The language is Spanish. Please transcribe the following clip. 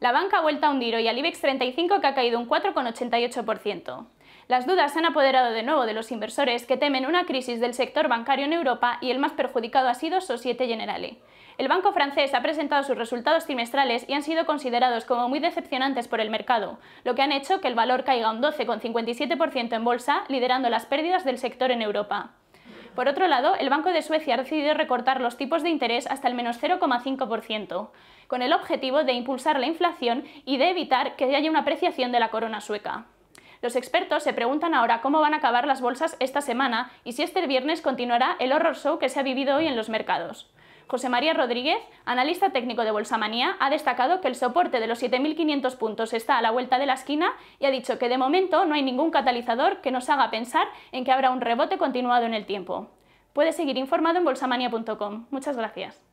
La banca ha vuelto a un e tiro y al IBEX 35 que ha caído un 4,88%. Las dudas se han apoderado de nuevo de los inversores que temen una crisis del sector bancario en Europa y el más perjudicado ha sido Societe Generale. El banco francés ha presentado sus resultados trimestrales y han sido considerados como muy decepcionantes por el mercado, lo que han hecho que el valor caiga un 12,57% en bolsa, liderando las pérdidas del sector en Europa. Por otro lado, el Banco de Suecia ha decidido recortar los tipos de interés hasta el menos 0,5%, con el objetivo de impulsar la inflación y de evitar que haya una apreciación de la corona sueca. Los expertos se preguntan ahora cómo van a acabar las bolsas esta semana y si este viernes continuará el horror show que se ha vivido hoy en los mercados. José María Rodríguez, analista técnico de Bolsamanía, ha destacado que el soporte de los 7.500 puntos está a la vuelta de la esquina y ha dicho que de momento no hay ningún catalizador que nos haga pensar en que habrá un rebote continuado en el tiempo. Puede seguir informado en bolsamania.com. Muchas gracias.